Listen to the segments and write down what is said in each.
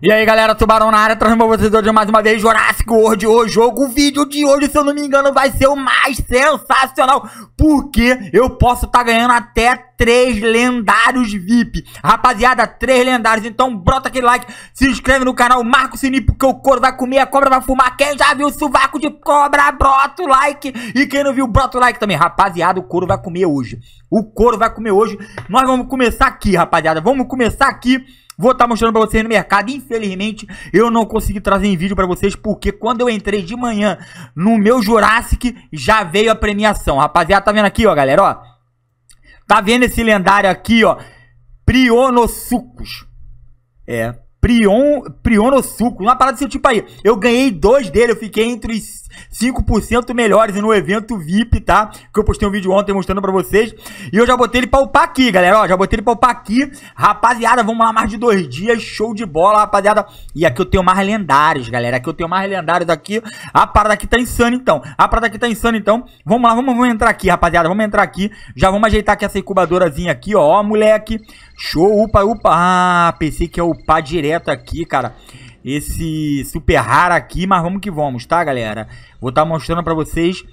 E aí galera, Tubarão na área, trazendo pra vocês hoje mais uma vez Jurassic World, o jogo, o vídeo de hoje, se eu não me engano, vai ser o mais sensacional, porque eu posso estar tá ganhando até três lendários VIP. Rapaziada, três lendários, então brota aquele like, se inscreve no canal, marca o sininho, porque o couro vai comer, a cobra vai fumar, quem já viu o sovaco de cobra, brota o like, e quem não viu, brota o like também. Rapaziada, o couro vai comer hoje, o couro vai comer hoje, nós vamos começar aqui, rapaziada, vamos começar aqui Vou estar tá mostrando pra vocês no mercado. Infelizmente, eu não consegui trazer em vídeo pra vocês, porque quando eu entrei de manhã no meu Jurassic, já veio a premiação. Rapaziada, tá vendo aqui, ó, galera, ó. Tá vendo esse lendário aqui, ó. Prionosucos. É, Prion, suco, uma parada desse tipo aí. Eu ganhei dois dele, eu fiquei entre os 5% melhores no evento VIP, tá? Que eu postei um vídeo ontem mostrando pra vocês. E eu já botei ele pra upar aqui, galera, ó, já botei ele pra upar aqui. Rapaziada, vamos lá, mais de dois dias, show de bola, rapaziada. E aqui eu tenho mais lendários, galera, aqui eu tenho mais lendários aqui. A parada aqui tá insana, então. A parada aqui tá insana, então. Vamos lá, vamos, vamos entrar aqui, rapaziada, vamos entrar aqui. Já vamos ajeitar aqui essa incubadorazinha aqui, ó, ó moleque. Show, upa, upa. Ah, pensei que ia upar direto direto aqui, cara, esse super raro aqui, mas vamos que vamos, tá, galera? Vou estar tá mostrando pra vocês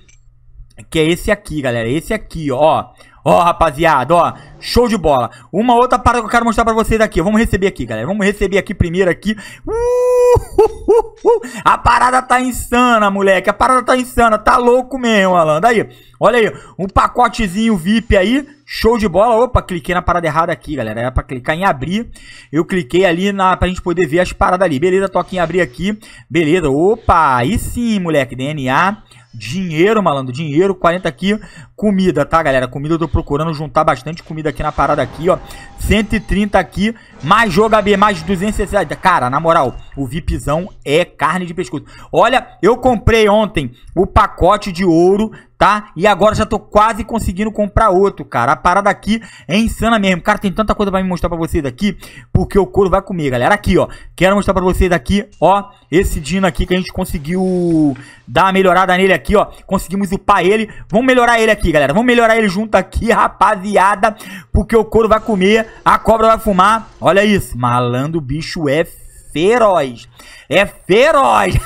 que é esse aqui, galera, esse aqui, ó. Ó, rapaziada, ó, show de bola. Uma outra parada que eu quero mostrar pra vocês aqui. Vamos receber aqui, galera. Vamos receber aqui primeiro aqui. Uh, A parada tá insana, moleque. A parada tá insana. Tá louco mesmo, Alan. Daí, olha aí. Um pacotezinho VIP aí. Show de bola. Opa, cliquei na parada errada aqui, galera. Era pra clicar em abrir. Eu cliquei ali na, pra gente poder ver as paradas ali. Beleza, toque em abrir aqui. Beleza. Opa, aí sim, moleque. DNA. Dinheiro, malandro, dinheiro, 40 aqui, comida, tá, galera? Comida eu tô procurando juntar bastante comida aqui na parada aqui, ó. 130 aqui, mais jogo AB, é mais 260. Cara, na moral, o VIPzão é carne de pescoço. Olha, eu comprei ontem o pacote de ouro, tá? E agora já tô quase conseguindo comprar outro, cara. A parada aqui é insana mesmo. Cara, tem tanta coisa pra me mostrar pra vocês aqui, porque o couro vai comer, galera. Aqui, ó. Quero mostrar pra vocês aqui, ó, esse Dino aqui que a gente conseguiu dar uma melhorada nele aqui, ó. Conseguimos upar ele. Vamos melhorar ele aqui, galera. Vamos melhorar ele junto aqui, rapaziada, porque o couro vai comer, a cobra vai fumar. Olha Olha isso. Malandro, o bicho é feroz. É feroz.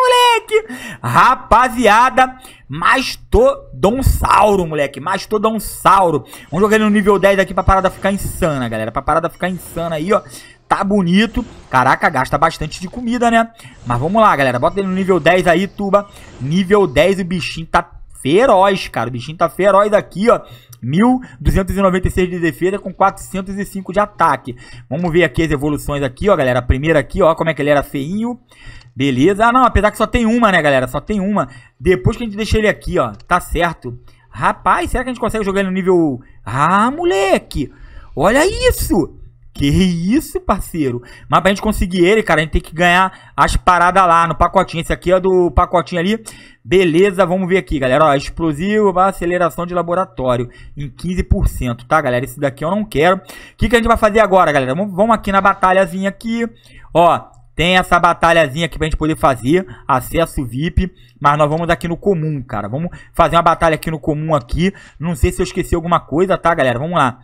moleque. Rapaziada, Mastodonsauro, moleque. Mastodonsauro. Vamos jogar ele no nível 10 aqui pra parada ficar insana, galera. Pra parada ficar insana aí, ó. Tá bonito. Caraca, gasta bastante de comida, né? Mas vamos lá, galera. Bota ele no nível 10 aí, tuba. Nível 10, o bichinho tá feroz, cara. O bichinho tá feroz aqui, ó. 1.296 de defesa com 405 de ataque. Vamos ver aqui as evoluções aqui, ó, galera. A primeira aqui, ó, como é que ele era feinho. Beleza. Ah, não, apesar que só tem uma, né, galera? Só tem uma. Depois que a gente deixa ele aqui, ó, tá certo. Rapaz, será que a gente consegue jogar ele no nível... Ah, moleque! Olha isso! Que isso, parceiro? Mas pra gente conseguir ele, cara, a gente tem que ganhar as paradas lá no pacotinho. Esse aqui é do pacotinho ali. Beleza, vamos ver aqui, galera. Ó, explosivo, aceleração de laboratório em 15%, tá, galera? Esse daqui eu não quero. O que, que a gente vai fazer agora, galera? Vamos, vamos aqui na batalhazinha aqui. Ó, tem essa batalhazinha aqui pra gente poder fazer, acesso VIP, mas nós vamos aqui no comum, cara. Vamos fazer uma batalha aqui no comum aqui. Não sei se eu esqueci alguma coisa, tá, galera? Vamos lá.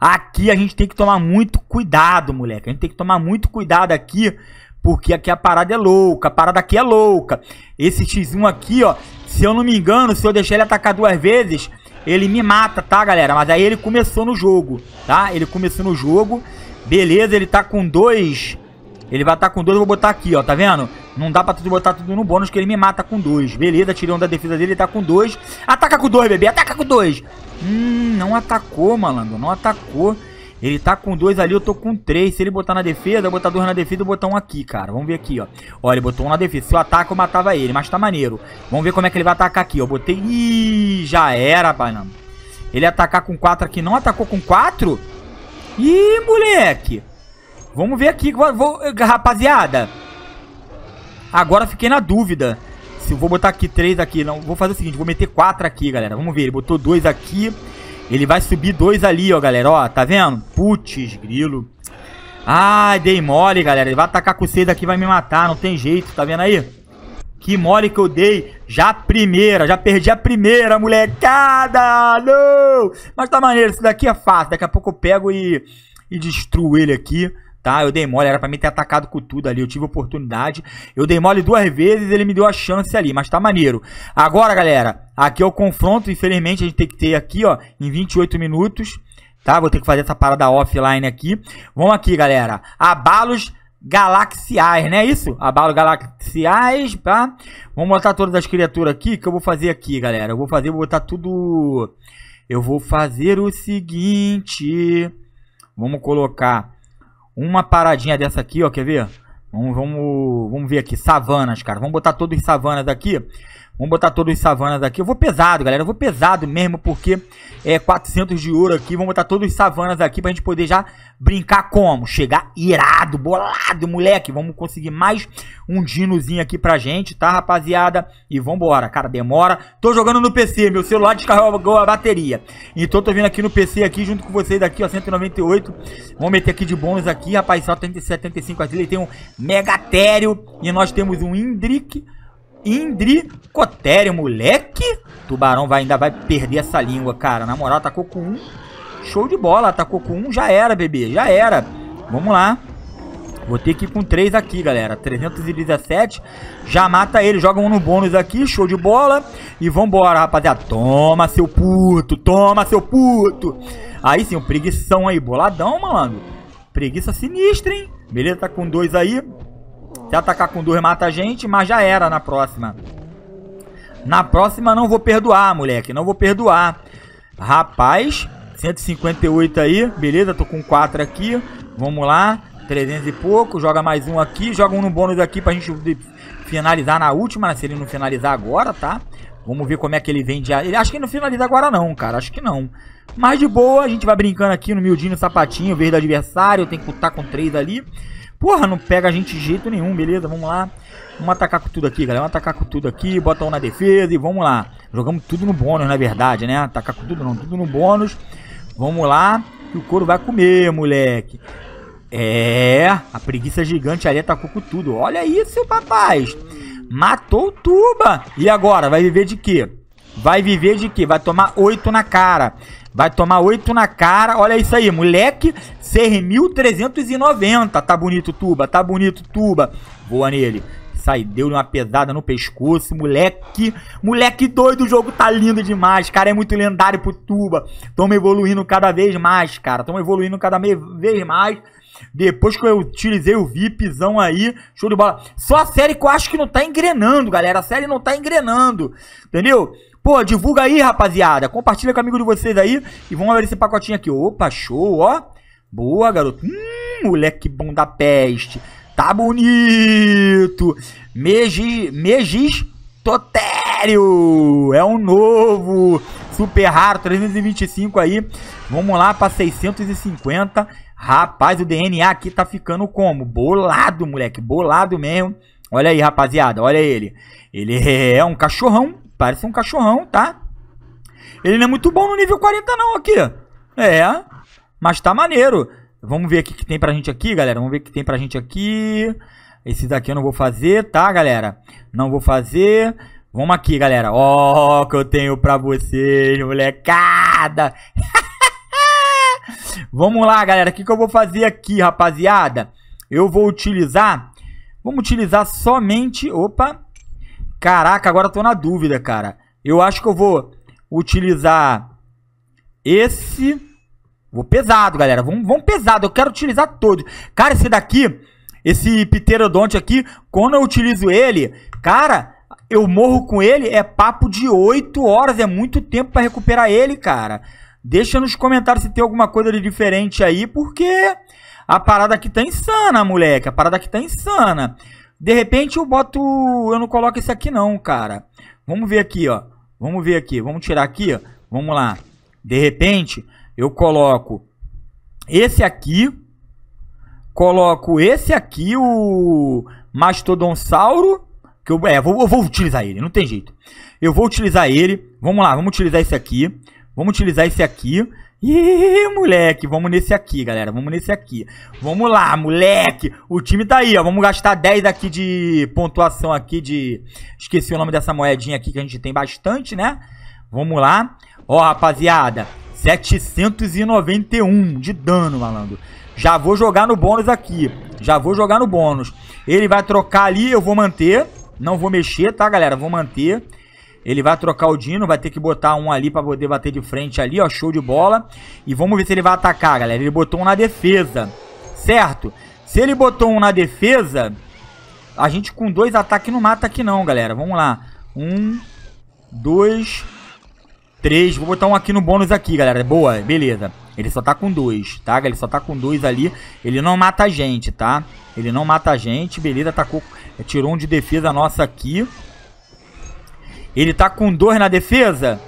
Aqui a gente tem que tomar muito cuidado, moleque. A gente tem que tomar muito cuidado aqui, porque aqui a parada é louca. A parada aqui é louca. Esse X1 aqui, ó, se eu não me engano, se eu deixar ele atacar duas vezes, ele me mata, tá, galera? Mas aí ele começou no jogo, tá? Ele começou no jogo. Beleza, ele tá com dois... Ele vai estar tá com dois, eu vou botar aqui, ó, tá vendo? Não dá pra tudo botar tudo no bônus, que ele me mata com dois. Beleza, tirei um da defesa dele, ele tá com dois. Ataca com dois, bebê, ataca com dois. Hum, não atacou, malandro. Não atacou. Ele tá com dois ali, eu tô com três. Se ele botar na defesa, eu botar dois na defesa e botar um aqui, cara. Vamos ver aqui, ó. Ó, ele botou um na defesa. Se eu ataco, eu matava ele, mas tá maneiro. Vamos ver como é que ele vai atacar aqui, ó. Botei... Ih, já era, banana. Ele atacar com quatro aqui. Não atacou com quatro? Ih, moleque. Vamos ver aqui. Vou, Rapaziada. Agora fiquei na dúvida. Se eu vou botar aqui três aqui, não. Vou fazer o seguinte, vou meter quatro aqui, galera. Vamos ver, ele botou dois aqui. Ele vai subir dois ali, ó, galera. Ó, tá vendo? Putz, grilo. Ah, dei mole, galera. Ele vai atacar com cedo aqui, vai me matar. Não tem jeito, tá vendo aí? Que mole que eu dei. Já a primeira, já perdi a primeira, molecada. Não! Mas tá maneiro, isso daqui é fácil. Daqui a pouco eu pego e, e destruo ele aqui tá? Eu dei mole, era para mim ter atacado com tudo ali, eu tive oportunidade. Eu dei mole duas vezes, ele me deu a chance ali, mas tá maneiro. Agora, galera, aqui é o confronto, infelizmente a gente tem que ter aqui, ó, em 28 minutos, tá? Vou ter que fazer essa parada offline aqui. Vamos aqui, galera. Abalos galaxiais, né? isso? abalos galaxiais, tá? Vamos botar todas as criaturas aqui, que eu vou fazer aqui, galera. Eu vou fazer, vou botar tudo... Eu vou fazer o seguinte... Vamos colocar uma paradinha dessa aqui, ó, quer ver? Vamos, vamos, vamos ver aqui, savanas, cara. Vamos botar todos os savanas aqui. Vamos botar todos os savanas aqui. Eu vou pesado, galera. Eu vou pesado mesmo, porque é 400 de ouro aqui. Vamos botar todos os savanas aqui pra gente poder já brincar como? Chegar irado, bolado, moleque. Vamos conseguir mais um dinozinho aqui pra gente, tá, rapaziada? E vambora, cara. Demora. Tô jogando no PC. Meu celular descarregou a bateria. Então tô vindo aqui no PC aqui, junto com vocês aqui, ó. 198. Vamos meter aqui de bônus aqui, rapaz. Só 75 aqui. Ele tem um Megatério. E nós temos um Indrick Indricotério, moleque. Tubarão vai, ainda vai perder essa língua, cara. Na moral, atacou com um. Show de bola, atacou com um. Já era, bebê, já era. Vamos lá. Vou ter que ir com três aqui, galera. 317. Já mata ele. Joga um no bônus aqui. Show de bola. E vambora, rapaziada. Toma, seu puto. Toma, seu puto. Aí sim, o preguição aí. Boladão, malandro. Preguiça sinistra, hein? Beleza, tá com dois aí. Se atacar com duas, mata a gente, mas já era na próxima. Na próxima não vou perdoar, moleque. Não vou perdoar. Rapaz, 158 aí. Beleza, tô com 4 aqui. Vamos lá. 300 e pouco. Joga mais um aqui. Joga um no bônus aqui pra gente finalizar na última. Né? Se ele não finalizar agora, tá? Vamos ver como é que ele vende. Ele acho que ele não finaliza agora não, cara. Acho que não. Mas de boa, a gente vai brincando aqui no miudinho, no sapatinho. Verde do adversário. Tem que lutar com 3 ali. Porra, não pega a gente de jeito nenhum, beleza? Vamos lá. Vamos atacar com tudo aqui, galera. Vamos atacar com tudo aqui, bota um na defesa e vamos lá. Jogamos tudo no bônus, na verdade, né? Atacar com tudo não, tudo no bônus. Vamos lá, que o couro vai comer, moleque. É, a preguiça gigante ali atacou com tudo. Olha isso, papai. Matou o Tuba. E agora, vai viver de quê? Vai viver de quê? Vai tomar oito na cara. Vai tomar 8 na cara. Olha isso aí, moleque. 6.390. Tá bonito, Tuba. Tá bonito, Tuba. boa nele. Sai, deu uma pesada no pescoço, moleque. Moleque doido, o jogo tá lindo demais, cara. É muito lendário pro Tuba. Tamo evoluindo cada vez mais, cara. Tamo evoluindo cada vez mais. Depois que eu utilizei o VIPzão aí, show de bola. Só a série que eu acho que não tá engrenando, galera. A série não tá engrenando, entendeu? Pô, divulga aí, rapaziada. Compartilha com o amigo de vocês aí. E vamos abrir esse pacotinho aqui. Opa, show, ó. Boa, garoto. Hum, moleque bom da peste. Tá bonito. Megis... Megis Totério. É um novo. Super raro, 325 aí. Vamos lá pra 650. Rapaz, o DNA aqui tá ficando como? Bolado, moleque. Bolado mesmo. Olha aí, rapaziada. Olha ele. Ele é um cachorrão parece um cachorrão, tá? Ele não é muito bom no nível 40 não aqui. É, mas tá maneiro. Vamos ver o que tem pra gente aqui, galera. Vamos ver o que tem pra gente aqui. Esse daqui eu não vou fazer, tá, galera? Não vou fazer. Vamos aqui, galera. Ó, oh, que eu tenho pra vocês, molecada. Vamos lá, galera. O que, que eu vou fazer aqui, rapaziada? Eu vou utilizar... Vamos utilizar somente... Opa! Caraca, agora tô na dúvida, cara. Eu acho que eu vou utilizar esse. Vou pesado, galera. Vamos, vamos pesado. Eu quero utilizar todos. Cara, esse daqui, esse pterodonte aqui, quando eu utilizo ele, cara, eu morro com ele, é papo de 8 horas. É muito tempo pra recuperar ele, cara. Deixa nos comentários se tem alguma coisa de diferente aí, porque a parada aqui tá insana, moleque. A parada aqui tá insana. De repente eu boto. Eu não coloco esse aqui, não, cara. Vamos ver aqui, ó. Vamos ver aqui. Vamos tirar aqui, ó. Vamos lá. De repente, eu coloco esse aqui. Coloco esse aqui, o Mastodonsauro. Que eu, é, vou, eu vou utilizar ele, não tem jeito. Eu vou utilizar ele. Vamos lá, vamos utilizar esse aqui. Vamos utilizar esse aqui. Ih, moleque, vamos nesse aqui, galera, vamos nesse aqui. Vamos lá, moleque, o time tá aí, ó, vamos gastar 10 aqui de pontuação aqui de... Esqueci o nome dessa moedinha aqui que a gente tem bastante, né? Vamos lá. Ó, rapaziada, 791 de dano, malandro. Já vou jogar no bônus aqui, já vou jogar no bônus. Ele vai trocar ali, eu vou manter, não vou mexer, tá, galera? Vou manter... Ele vai trocar o Dino, vai ter que botar um ali para poder bater de frente ali, ó, show de bola. E vamos ver se ele vai atacar, galera. Ele botou um na defesa, certo? Se ele botou um na defesa, a gente com dois ataques não mata aqui não, galera. Vamos lá. Um, dois, três. Vou botar um aqui no bônus aqui, galera. Boa, beleza. Ele só tá com dois, tá? Ele só tá com dois ali. Ele não mata a gente, tá? Ele não mata a gente. Beleza, atacou. Tirou um de defesa nossa aqui. Ele tá com dois na defesa.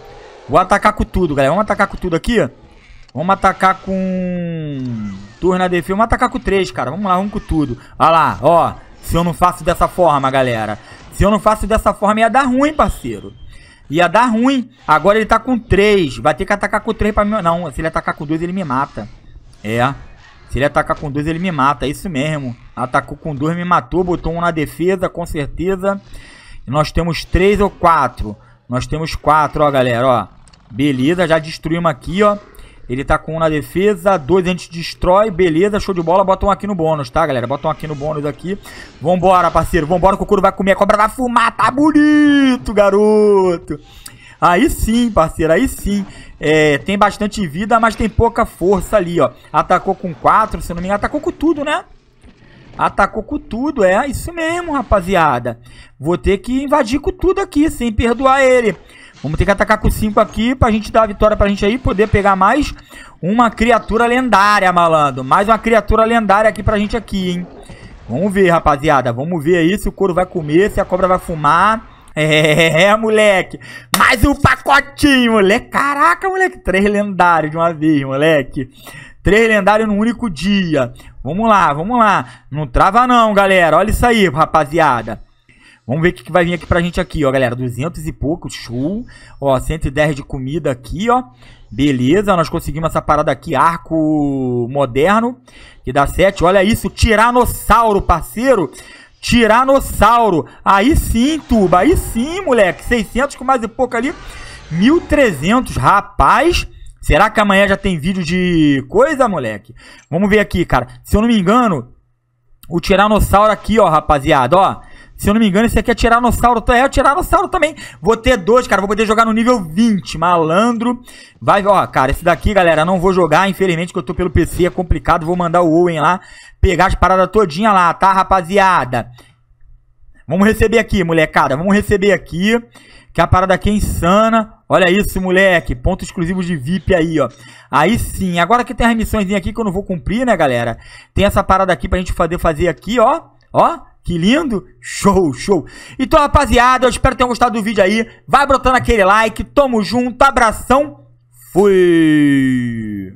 Vou atacar com tudo, galera. Vamos atacar com tudo aqui. Vamos atacar com... Dois na defesa. Vamos atacar com três, cara. Vamos lá, vamos com tudo. Olha lá, ó. Se eu não faço dessa forma, galera. Se eu não faço dessa forma, ia dar ruim, parceiro. Ia dar ruim. Agora ele tá com 3. Vai ter que atacar com 3 pra mim. Não, se ele atacar com 2, ele me mata. É. Se ele atacar com 2, ele me mata. É isso mesmo. Atacou com 2, me matou. Botou um na defesa, com certeza. E nós temos três ou quatro. Nós temos quatro, ó, galera, ó. Beleza, já destruímos aqui, ó. Ele tá com um na defesa, dois a gente destrói, beleza, show de bola, botam um aqui no bônus, tá, galera? Botam um aqui no bônus aqui. Vambora, parceiro, vambora que o couro vai comer, a cobra vai fumar, tá bonito, garoto! Aí sim, parceiro, aí sim. É, tem bastante vida, mas tem pouca força ali, ó. Atacou com 4, se não me engano, atacou com tudo, né? Atacou com tudo, é isso mesmo, rapaziada. Vou ter que invadir com tudo aqui, sem perdoar ele. Vamos ter que atacar com 5 aqui pra gente dar a vitória pra gente aí, poder pegar mais uma criatura lendária, malandro. Mais uma criatura lendária aqui pra gente aqui, hein. Vamos ver, rapaziada. Vamos ver aí se o couro vai comer, se a cobra vai fumar. É, moleque. Mais um pacotinho, moleque. Caraca, moleque. Três lendários de uma vez, moleque. Três lendários num único dia. Vamos lá, vamos lá. Não trava não, galera. Olha isso aí, rapaziada. Vamos ver o que, que vai vir aqui pra gente aqui, ó, galera. 200 e pouco, show. Ó, 110 de comida aqui, ó. Beleza, nós conseguimos essa parada aqui, arco moderno, que dá 7. Olha isso, tiranossauro, parceiro. Tiranossauro. Aí sim, tuba, aí sim, moleque. 600 com mais e pouco ali. 1.300, rapaz. Será que amanhã já tem vídeo de coisa, moleque? Vamos ver aqui, cara. Se eu não me engano, o Tiranossauro aqui, ó, rapaziada, ó. Se eu não me engano, esse aqui é Tiranossauro. É, o Tiranossauro também. Vou ter dois, cara. Vou poder jogar no nível 20. Malandro. Vai, ó, cara. Esse daqui, galera, não vou jogar. Infelizmente, que eu tô pelo PC. É complicado. Vou mandar o Owen lá. Pegar as paradas todinha lá, tá, rapaziada? Vamos receber aqui, molecada. Vamos receber aqui que a parada aqui é insana. Olha isso, moleque. Ponto exclusivo de VIP aí, ó. Aí sim. Agora que tem as missões aqui que eu não vou cumprir, né, galera? Tem essa parada aqui pra gente fazer, fazer aqui, ó. Ó. Que lindo. Show, show. Então, rapaziada, eu espero que tenham gostado do vídeo aí. Vai brotando aquele like. Tamo junto. Abração. Fui.